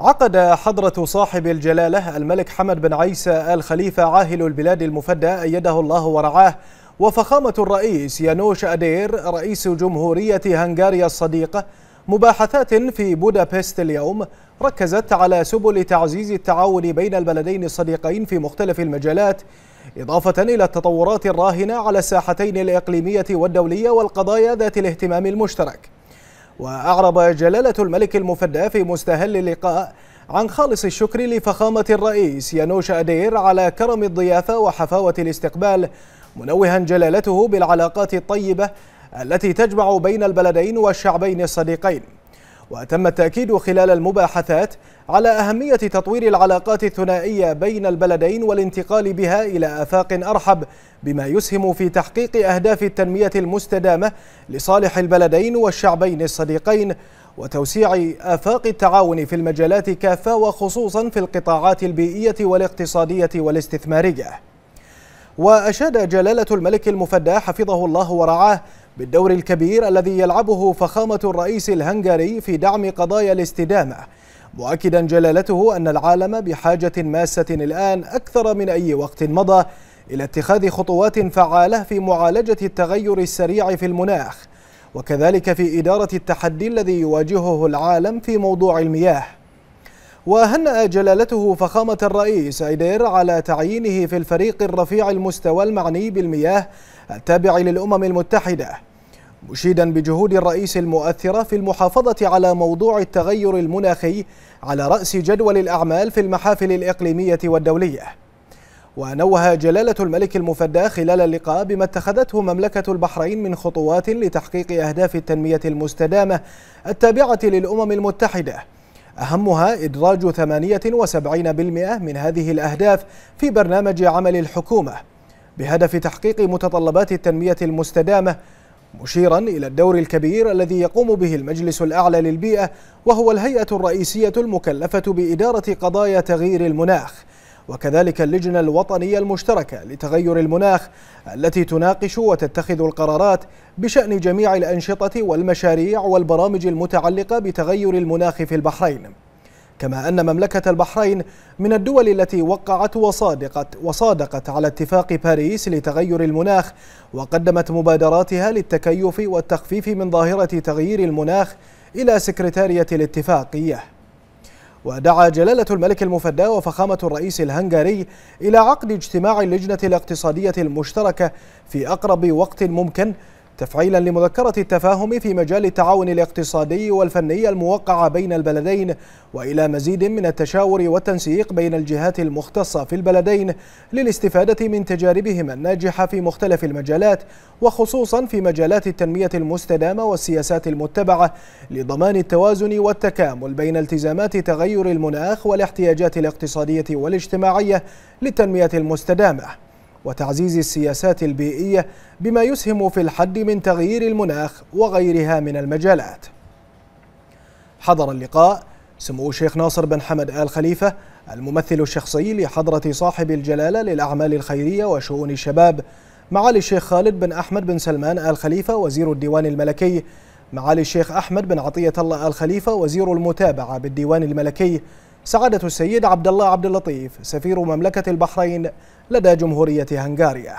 عقد حضرة صاحب الجلالة الملك حمد بن عيسى آل خليفة عاهل البلاد المفدى أيده الله ورعاه وفخامة الرئيس يانوش أدير رئيس جمهورية هنغاريا الصديقة مباحثات في بودابست اليوم ركزت على سبل تعزيز التعاون بين البلدين الصديقين في مختلف المجالات إضافة إلى التطورات الراهنة على الساحتين الإقليمية والدولية والقضايا ذات الاهتمام المشترك وأعرب جلالة الملك المفدى في مستهل اللقاء عن خالص الشكر لفخامة الرئيس يانوش أدير على كرم الضيافة وحفاوة الاستقبال منوها جلالته بالعلاقات الطيبة التي تجمع بين البلدين والشعبين الصديقين وتم التأكيد خلال المباحثات على أهمية تطوير العلاقات الثنائية بين البلدين والانتقال بها إلى آفاق أرحب بما يسهم في تحقيق أهداف التنمية المستدامة لصالح البلدين والشعبين الصديقين وتوسيع آفاق التعاون في المجالات كافة وخصوصا في القطاعات البيئية والاقتصادية والاستثمارية وأشاد جلالة الملك المفدى حفظه الله ورعاه بالدور الكبير الذي يلعبه فخامة الرئيس الهنغاري في دعم قضايا الاستدامة مؤكدا جلالته أن العالم بحاجة ماسة الآن أكثر من أي وقت مضى إلى اتخاذ خطوات فعالة في معالجة التغير السريع في المناخ وكذلك في إدارة التحدي الذي يواجهه العالم في موضوع المياه وهنأ جلالته فخامة الرئيس عيدير على تعيينه في الفريق الرفيع المستوى المعني بالمياه التابع للأمم المتحدة مشيدا بجهود الرئيس المؤثرة في المحافظة على موضوع التغير المناخي على رأس جدول الأعمال في المحافل الإقليمية والدولية ونوه جلالة الملك المفدى خلال اللقاء بما اتخذته مملكة البحرين من خطوات لتحقيق أهداف التنمية المستدامة التابعة للأمم المتحدة أهمها إدراج 78% من هذه الأهداف في برنامج عمل الحكومة بهدف تحقيق متطلبات التنمية المستدامة مشيرا إلى الدور الكبير الذي يقوم به المجلس الأعلى للبيئة وهو الهيئة الرئيسية المكلفة بإدارة قضايا تغيير المناخ وكذلك اللجنة الوطنية المشتركة لتغير المناخ التي تناقش وتتخذ القرارات بشأن جميع الأنشطة والمشاريع والبرامج المتعلقة بتغير المناخ في البحرين كما أن مملكة البحرين من الدول التي وقعت وصادقت, وصادقت على اتفاق باريس لتغير المناخ وقدمت مبادراتها للتكيف والتخفيف من ظاهرة تغيير المناخ إلى سكرتارية الاتفاقية ودعا جلالة الملك المفدى وفخامة الرئيس الهنغاري إلى عقد اجتماع اللجنة الاقتصادية المشتركة في أقرب وقت ممكن تفعيلا لمذكرة التفاهم في مجال التعاون الاقتصادي والفني الموقع بين البلدين وإلى مزيد من التشاور والتنسيق بين الجهات المختصة في البلدين للاستفادة من تجاربهم الناجحة في مختلف المجالات وخصوصا في مجالات التنمية المستدامة والسياسات المتبعة لضمان التوازن والتكامل بين التزامات تغير المناخ والاحتياجات الاقتصادية والاجتماعية للتنمية المستدامة وتعزيز السياسات البيئية بما يسهم في الحد من تغيير المناخ وغيرها من المجالات حضر اللقاء سمو الشيخ ناصر بن حمد آل خليفة الممثل الشخصي لحضرة صاحب الجلالة للأعمال الخيرية وشؤون الشباب معالي الشيخ خالد بن أحمد بن سلمان آل خليفة وزير الديوان الملكي معالي الشيخ أحمد بن عطية الله آل خليفة وزير المتابعة بالديوان الملكي سعادة السيد عبد الله عبد اللطيف سفير مملكة البحرين لدى جمهورية هنغاريا